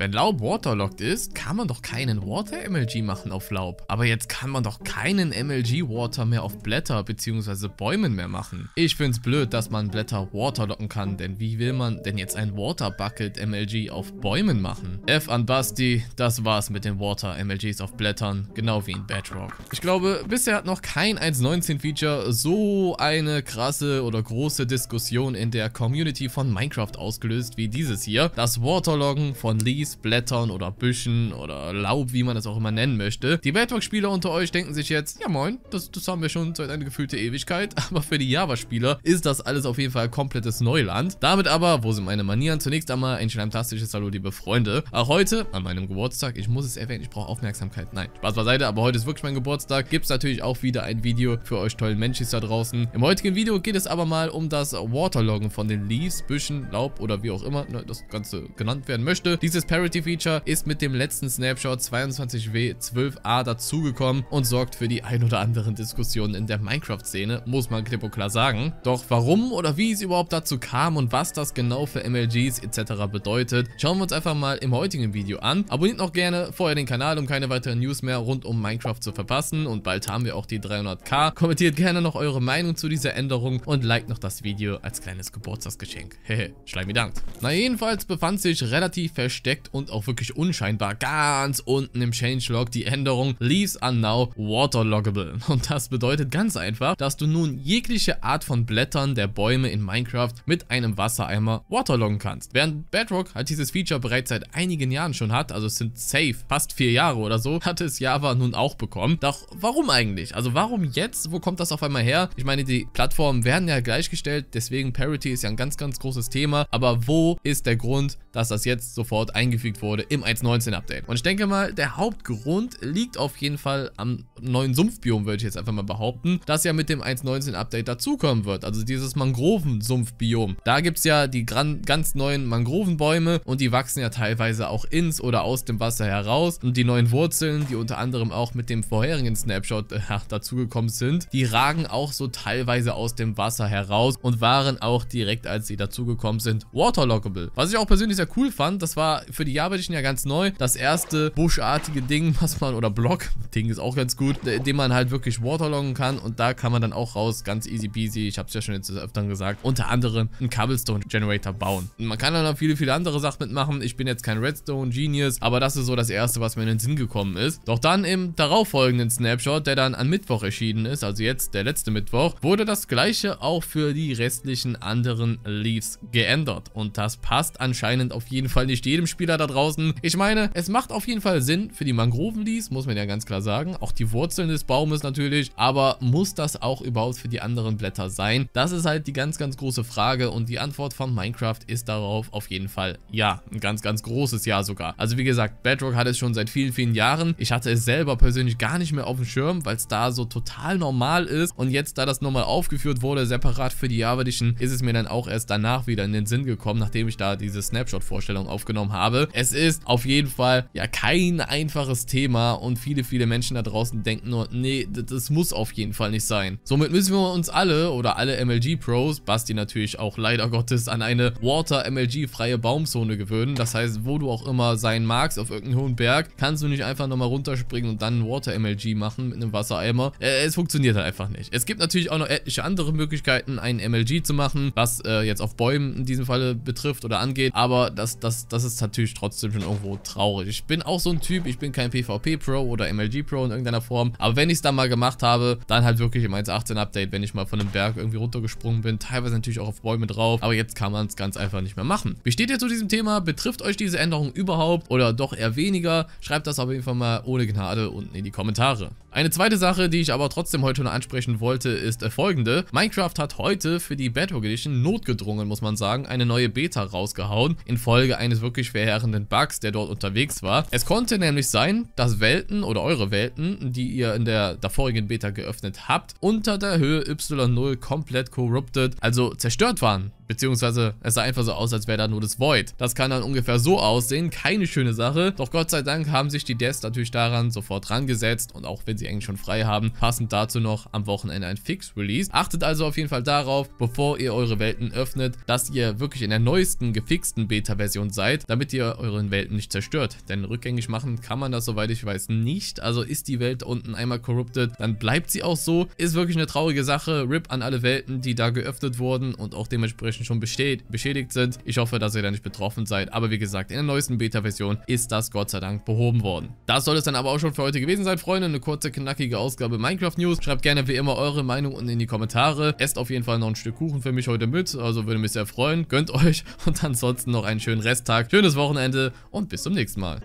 Wenn Laub waterlocked ist, kann man doch keinen Water-MLG machen auf Laub. Aber jetzt kann man doch keinen MLG-Water mehr auf Blätter bzw. Bäumen mehr machen. Ich find's blöd, dass man Blätter waterlocken kann, denn wie will man denn jetzt ein Water-Bucket-MLG auf Bäumen machen? F an Basti, das war's mit den Water-MLGs auf Blättern, genau wie in Bedrock. Ich glaube, bisher hat noch kein 1.19-Feature so eine krasse oder große Diskussion in der Community von Minecraft ausgelöst wie dieses hier. Das Waterloggen von Leaves Blättern oder Büschen oder Laub, wie man das auch immer nennen möchte. Die Bedrock-Spieler unter euch denken sich jetzt, ja moin, das, das haben wir schon seit einer gefühlte Ewigkeit, aber für die Java-Spieler ist das alles auf jeden Fall komplettes Neuland. Damit aber, wo sind meine Manieren? Zunächst einmal ein schleimtastisches Hallo, liebe Freunde. Auch heute, an meinem Geburtstag, ich muss es erwähnen, ich brauche Aufmerksamkeit. Nein, Spaß beiseite, aber heute ist wirklich mein Geburtstag. Gibt es natürlich auch wieder ein Video für euch tollen Menschis da draußen. Im heutigen Video geht es aber mal um das Waterloggen von den Leaves, Büschen, Laub oder wie auch immer ne, das Ganze genannt werden möchte. Dieses Par Parity Feature ist mit dem letzten Snapshot 22W12a dazugekommen und sorgt für die ein oder anderen Diskussionen in der Minecraft-Szene, muss man klipp und klar sagen. Doch warum oder wie es überhaupt dazu kam und was das genau für MLGs etc. bedeutet, schauen wir uns einfach mal im heutigen Video an. Abonniert noch gerne vorher den Kanal, um keine weiteren News mehr rund um Minecraft zu verpassen und bald haben wir auch die 300k. Kommentiert gerne noch eure Meinung zu dieser Änderung und liked noch das Video als kleines Geburtstagsgeschenk. Hehe, Schleimi dankt. Na jedenfalls befand sich relativ versteckt und auch wirklich unscheinbar ganz unten im Changelog die Änderung Leaves are now waterloggable. Und das bedeutet ganz einfach, dass du nun jegliche Art von Blättern der Bäume in Minecraft mit einem Wassereimer waterloggen kannst. Während Bedrock halt dieses Feature bereits seit einigen Jahren schon hat, also es sind safe fast vier Jahre oder so, hat es Java nun auch bekommen. Doch warum eigentlich? Also warum jetzt? Wo kommt das auf einmal her? Ich meine, die Plattformen werden ja gleichgestellt, deswegen Parity ist ja ein ganz, ganz großes Thema. Aber wo ist der Grund, dass das jetzt sofort eingeführt eingefügt wurde im 1.19 Update. Und ich denke mal, der Hauptgrund liegt auf jeden Fall am neuen Sumpfbiom, würde ich jetzt einfach mal behaupten, das ja mit dem 1.19 Update dazukommen wird. Also dieses Mangroven-Sumpfbiom. Da gibt es ja die ganz neuen Mangrovenbäume und die wachsen ja teilweise auch ins oder aus dem Wasser heraus. Und die neuen Wurzeln, die unter anderem auch mit dem vorherigen Snapshot äh, dazugekommen sind, die ragen auch so teilweise aus dem Wasser heraus und waren auch direkt, als sie dazugekommen sind, waterlockable. Was ich auch persönlich sehr cool fand, das war für die Java ja ganz neu. Das erste buschartige Ding, was man, oder Block, Ding ist auch ganz gut, gut, äh, den man halt wirklich waterloggen kann und da kann man dann auch raus, ganz easy peasy, ich habe es ja schon jetzt öfter gesagt, unter anderem einen Cobblestone Generator bauen. Und man kann dann auch viele, viele andere Sachen mitmachen. Ich bin jetzt kein Redstone Genius, aber das ist so das erste, was mir in den Sinn gekommen ist. Doch dann im darauffolgenden Snapshot, der dann am Mittwoch erschienen ist, also jetzt der letzte Mittwoch, wurde das gleiche auch für die restlichen anderen Leaves geändert. Und das passt anscheinend auf jeden Fall nicht jedem Spieler da draußen. Ich meine, es macht auf jeden Fall Sinn für die Mangroven Leaves, muss man ja ganz klar sagen. Auch die Wurzeln des Baumes natürlich, aber muss das auch überhaupt für die anderen Blätter sein? Das ist halt die ganz, ganz große Frage und die Antwort von Minecraft ist darauf auf jeden Fall ja. Ein ganz, ganz großes Ja sogar. Also wie gesagt, Bedrock hat es schon seit vielen, vielen Jahren. Ich hatte es selber persönlich gar nicht mehr auf dem Schirm, weil es da so total normal ist und jetzt, da das nochmal aufgeführt wurde, separat für die Java-Edition, ist es mir dann auch erst danach wieder in den Sinn gekommen, nachdem ich da diese Snapshot-Vorstellung aufgenommen habe. Es ist auf jeden Fall ja kein einfaches Thema und viele, viele Menschen da draußen denken nur, nee, das muss auf jeden Fall nicht sein. Somit müssen wir uns alle oder alle MLG-Pros, Basti natürlich auch leider Gottes, an eine Water-MLG-freie Baumzone gewöhnen. Das heißt, wo du auch immer sein magst, auf irgendeinem hohen Berg, kannst du nicht einfach nochmal runterspringen und dann Water-MLG machen mit einem Wassereimer. Äh, es funktioniert halt einfach nicht. Es gibt natürlich auch noch etliche andere Möglichkeiten, einen MLG zu machen, was äh, jetzt auf Bäumen in diesem Falle betrifft oder angeht. Aber das, das, das ist natürlich trotzdem schon irgendwo traurig. Ich bin auch so ein Typ, ich bin kein PvP-Pro oder MLG-Pro in irgendeiner Form. Plattform. Aber wenn ich es dann mal gemacht habe, dann halt wirklich im 1.18 Update, wenn ich mal von einem Berg irgendwie runtergesprungen bin. Teilweise natürlich auch auf Bäume drauf, aber jetzt kann man es ganz einfach nicht mehr machen. Wie steht ihr zu diesem Thema? Betrifft euch diese Änderung überhaupt oder doch eher weniger? Schreibt das auf jeden Fall mal ohne Gnade unten in die Kommentare. Eine zweite Sache, die ich aber trotzdem heute noch ansprechen wollte, ist folgende. Minecraft hat heute für die Bedrock Edition notgedrungen, muss man sagen, eine neue Beta rausgehauen, infolge eines wirklich verheerenden Bugs, der dort unterwegs war. Es konnte nämlich sein, dass Welten oder eure Welten, die die ihr in der davorigen Beta geöffnet habt, unter der Höhe Y0 komplett corrupted, also zerstört waren. Beziehungsweise es sah einfach so aus, als wäre da nur das Void. Das kann dann ungefähr so aussehen. Keine schöne Sache. Doch Gott sei Dank haben sich die Deaths natürlich daran sofort rangesetzt. Und auch wenn sie eigentlich schon frei haben, passend dazu noch am Wochenende ein Fix-Release. Achtet also auf jeden Fall darauf, bevor ihr eure Welten öffnet, dass ihr wirklich in der neuesten, gefixten Beta-Version seid, damit ihr euren Welten nicht zerstört. Denn rückgängig machen kann man das, soweit ich weiß, nicht. Also ist die Welt unten einmal corrupted, dann bleibt sie auch so. Ist wirklich eine traurige Sache. RIP an alle Welten, die da geöffnet wurden und auch dementsprechend Menschen schon besteht, beschädigt sind. Ich hoffe, dass ihr da nicht betroffen seid. Aber wie gesagt, in der neuesten Beta-Version ist das Gott sei Dank behoben worden. Das soll es dann aber auch schon für heute gewesen sein, Freunde. Eine kurze, knackige Ausgabe Minecraft News. Schreibt gerne wie immer eure Meinung unten in die Kommentare. Esst auf jeden Fall noch ein Stück Kuchen für mich heute mit. Also würde mich sehr freuen. Gönnt euch und ansonsten noch einen schönen Resttag, schönes Wochenende und bis zum nächsten Mal.